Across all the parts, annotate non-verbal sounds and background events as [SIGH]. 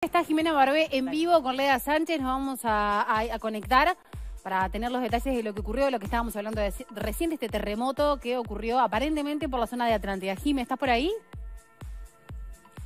Está Jimena Barbé en vivo con Leda Sánchez, nos vamos a, conectar para tener los detalles de lo que ocurrió, de lo que estábamos hablando recién de este terremoto que ocurrió aparentemente por la zona de Atlántida. Jimena, ¿estás por ahí?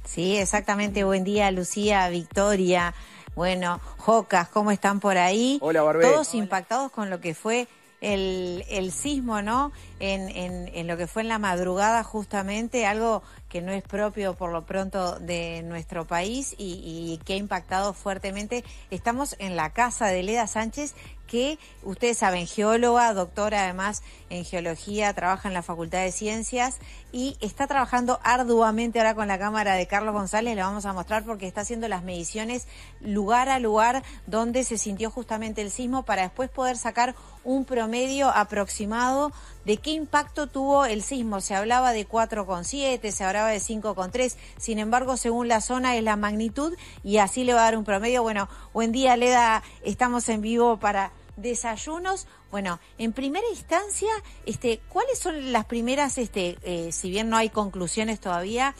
Sí, exactamente. Buen día, Lucía, Victoria. Bueno, Jocas, ¿cómo están por ahí? Hola, Barbé. Todos impactados con lo que fue el, sismo, ¿no? en, lo que fue en la madrugada justamente, algo que no es propio por lo pronto de nuestro país y, que ha impactado fuertemente. Estamos en la casa de Leda Sánchez, que ustedes saben, geóloga, doctora además en geología, trabaja en la Facultad de Ciencias y está trabajando arduamente ahora con la cámara de Carlos González, la vamos a mostrar porque está haciendo las mediciones lugar a lugar donde se sintió justamente el sismo para después poder sacar un promedio aproximado de qué impacto tuvo el sismo. Se hablaba de 4,7, se hablaba de 5,3. Sin embargo, según la zona es la magnitud y así le va a dar un promedio. Bueno, buen día, Leda. Estamos en vivo para desayunos. Bueno, en primera instancia, este, ¿cuáles son las primeras, este, eh, si bien no hay conclusiones todavía,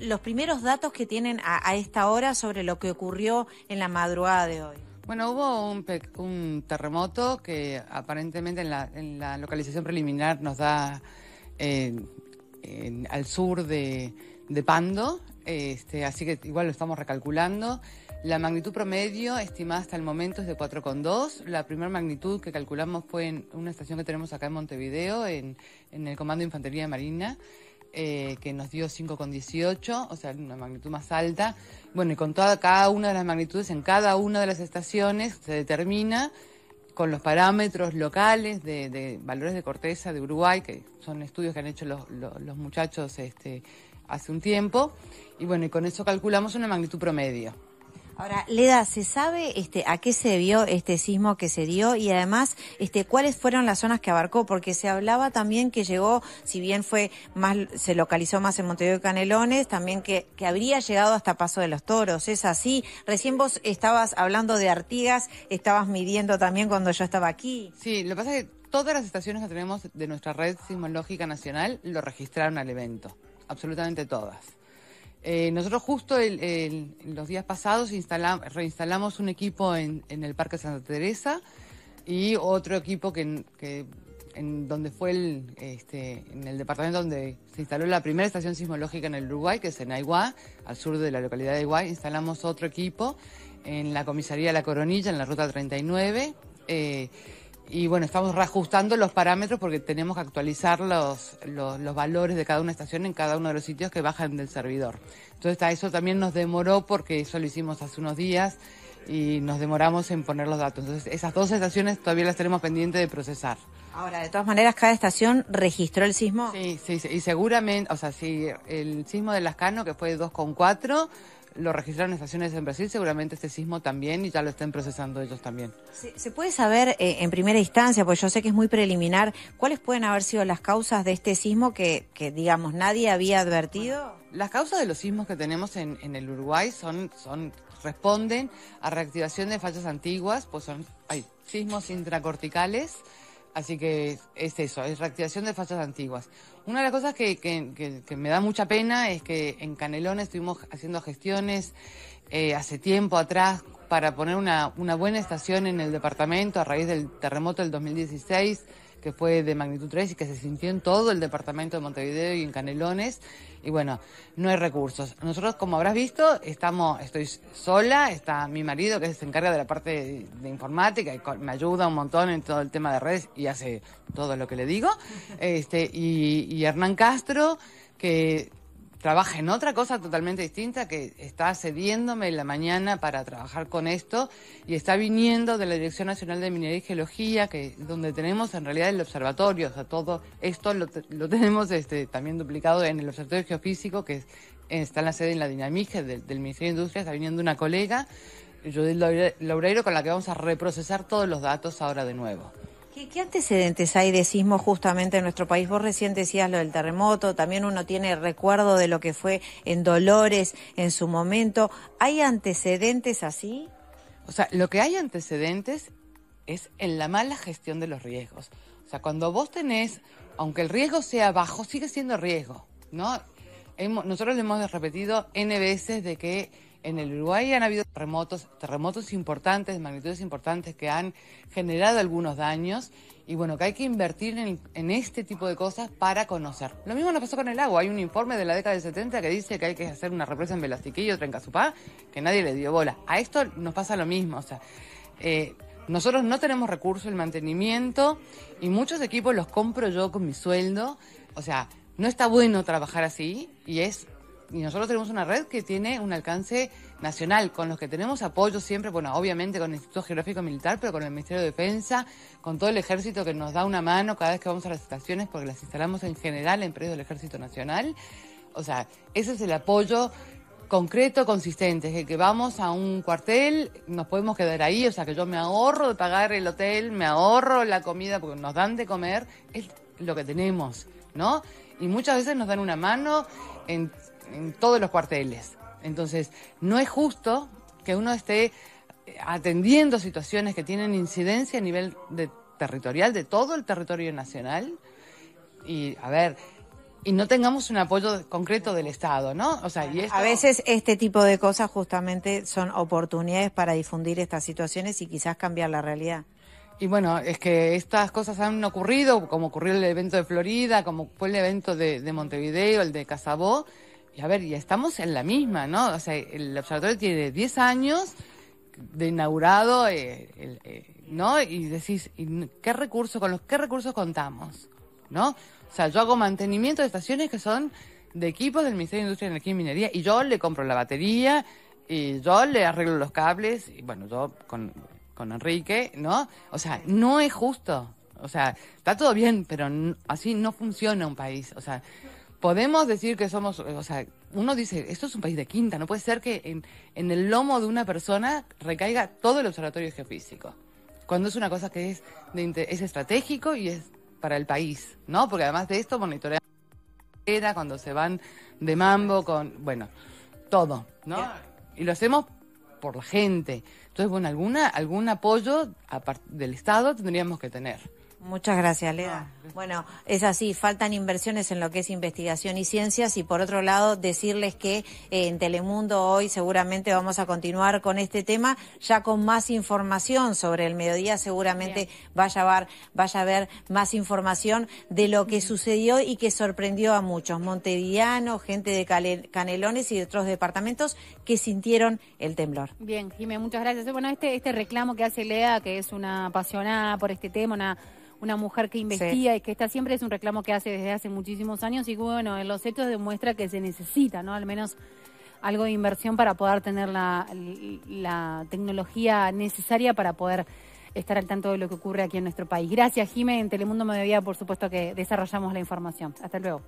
los primeros datos que tienen a esta hora sobre lo que ocurrió en la madrugada de hoy? Bueno, hubo un, terremoto que aparentemente en la, localización preliminar nos da eh, al sur de, Pando, este, así que igual lo estamos recalculando. La magnitud promedio estimada hasta el momento es de 4,2. La primera magnitud que calculamos fue en una estación que tenemos acá en Montevideo, en, en el Comando de Infantería Marina. Eh, que nos dio 5,18, o sea, una magnitud más alta. Bueno, y con toda, cada una de las magnitudes en cada una de las estaciones se determina con los parámetros locales de, valores de corteza de Uruguay, que son estudios que han hecho los, muchachos este, hace un tiempo. Y bueno, y con eso calculamos una magnitud promedio. Ahora, Leda, ¿se sabe este, a qué se debió este sismo que se dio y además este, cuáles fueron las zonas que abarcó? Porque se hablaba también que llegó, si bien fue más, se localizó más en Montevideo y Canelones, también que, que habría llegado hasta Paso de los Toros. ¿Es así? Recién vos estabas hablando de Artigas, estabas midiendo también cuando yo estaba aquí. Sí, lo que pasa es que todas las estaciones que tenemos de nuestra red sismológica nacional lo registraron al evento, absolutamente todas. Eh, nosotros justo los días pasados reinstalamos un equipo en, el Parque Santa Teresa y otro equipo que, en donde fue el, este, en el departamento donde se instaló la primera estación sismológica en el Uruguay, que es en Aiguá, al sur de la localidad de Aiguá, instalamos otro equipo en la comisaría La Coronilla, en la ruta 39 y bueno, estamos reajustando los parámetros porque tenemos que actualizar los, los, valores de cada una estación en cada uno de los sitios que bajan del servidor. Entonces a eso también nos demoró porque eso lo hicimos hace unos días y nos demoramos en poner los datos. Entonces esas dos estaciones todavía las tenemos pendientes de procesar. Ahora, de todas maneras, cada estación registró el sismo. Sí, sí, sí y seguramente, o sea, sí, el sismo de Lascano, que fue de 2,4, lo registraron estaciones en Brasil, seguramente este sismo también y ya lo estén procesando ellos también. ¿Se, puede saber eh, en primera instancia, pues yo sé que es muy preliminar, cuáles pueden haber sido las causas de este sismo que, digamos, nadie había advertido? las causas de los sismos que tenemos en, el Uruguay son, son responden a reactivación de fallas antiguas, pues son hay sismos intracorticales Así que es eso, es reactivación de fachas antiguas. Una de las cosas que, me da mucha pena es que en Canelón estuvimos haciendo gestiones eh, hace tiempo atrás para poner una buena estación en el departamento a raíz del terremoto del 2016 que fue de magnitud 3 y que se sintió en todo el departamento de Montevideo y en Canelones. Y bueno, no hay recursos. Nosotros, como habrás visto, estamos, estoy sola, está mi marido que se encarga de la parte de, informática y me ayuda un montón en todo el tema de redes y hace todo lo que le digo. [LAUGHS] Este, y Hernán Castro, que trabaja en otra cosa totalmente distinta, que está cediéndome en la mañana para trabajar con esto y está viniendo de la Dirección Nacional de Minería y Geología, que donde tenemos en realidad el observatorio, o sea, todo esto lo, tenemos este, también duplicado en el Observatorio Geofísico, que está en la sede en la Dinamige del, Ministerio de Industria, está viniendo una colega, Judith Laureiro, con la que vamos a reprocesar todos los datos ahora de nuevo. ¿Qué, antecedentes hay de sismo justamente en nuestro país? Vos recién decías lo del terremoto, también uno tiene recuerdo de lo que fue en Dolores en su momento. ¿Hay antecedentes así? O sea, lo que hay antecedentes es en la mala gestión de los riesgos. O sea, cuando vos tenés, aunque el riesgo sea bajo, sigue siendo riesgo, ¿no? Nosotros le hemos repetido N veces de que en el Uruguay han habido terremotos, terremotos importantes, de magnitudes importantes que han generado algunos daños y bueno, que hay que invertir en, este tipo de cosas para conocer. Lo mismo nos pasó con el agua. Hay un informe de la década de 70 que dice que hay que hacer una represa en Velastiquillo, otra en Cazupá, que nadie le dio bola. A esto nos pasa lo mismo. O sea, eh, nosotros no tenemos recursos, el mantenimiento y muchos equipos los compro yo con mi sueldo. O sea, no está bueno trabajar así y es y nosotros tenemos una red que tiene un alcance nacional, con los que tenemos apoyo siempre, bueno, obviamente con el Instituto Geográfico Militar, pero con el Ministerio de Defensa, con todo el ejército que nos da una mano cada vez que vamos a las estaciones, porque las instalamos en general en precios del Ejército Nacional. O sea, ese es el apoyo concreto, consistente, que, que vamos a un cuartel, nos podemos quedar ahí, o sea que yo me ahorro de pagar el hotel, me ahorro la comida porque nos dan de comer, es lo que tenemos, ¿no? Y muchas veces nos dan una mano en en todos los cuarteles. Entonces, no es justo que uno esté eh, atendiendo situaciones que tienen incidencia a nivel de, territorial de todo el territorio nacional y a ver y no tengamos un apoyo concreto del Estado, ¿no? O sea, y A veces este tipo de cosas justamente son oportunidades para difundir estas situaciones y quizás cambiar la realidad. Y bueno, es que estas cosas han ocurrido, como ocurrió el evento de Florida, como fue el evento de, de Montevideo, el de Casabó, y a ver, ya estamos en la misma, ¿no? O sea, el observatorio tiene 10 años de inaugurado, eh, eh, ¿no? Y decís, ¿qué recursos, con los qué recursos contamos? ¿No? O sea, yo hago mantenimiento de estaciones que son de equipos del Ministerio de Industria, Energía y Minería y yo le compro la batería y yo le arreglo los cables y bueno, yo con, con Enrique, ¿no? O sea, no es justo. O sea, está todo bien, pero así no funciona un país. O sea, podemos decir que somos, o sea, uno dice, esto es un país de quinta, no puede ser que en, el lomo de una persona recaiga todo el observatorio geofísico, cuando es una cosa que es, es estratégico y es para el país, ¿no? Porque además de esto monitorean cuando se van de mambo con, bueno, todo, ¿no? Y lo hacemos por la gente. Entonces, bueno, alguna, algún apoyo del Estado tendríamos que tener. Muchas gracias, Leda. Bueno, es así, faltan inversiones en lo que es investigación y ciencias y por otro lado decirles que eh, en Telemundo hoy seguramente vamos a continuar con este tema ya con más información sobre el mediodía, seguramente vaya a, haber, vaya a más información de lo que sucedió y que sorprendió a muchos montevideo gente de Canelones y de otros departamentos que sintieron el temblor. Bien, Jiménez muchas gracias. Bueno, este, este reclamo que hace Lea que es una apasionada por este tema, una una mujer que investiga y que está siempre, es un reclamo que hace desde hace muchísimos años y bueno, en los hechos demuestra que se necesita, ¿no? Al menos algo de inversión para poder tener la, tecnología necesaria para poder estar al tanto de lo que ocurre aquí en nuestro país. Gracias, Jimé. En Telemundo Mediodía, por supuesto, que desarrollamos la información. Hasta luego.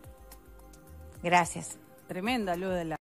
Gracias. Tremenda luz de la...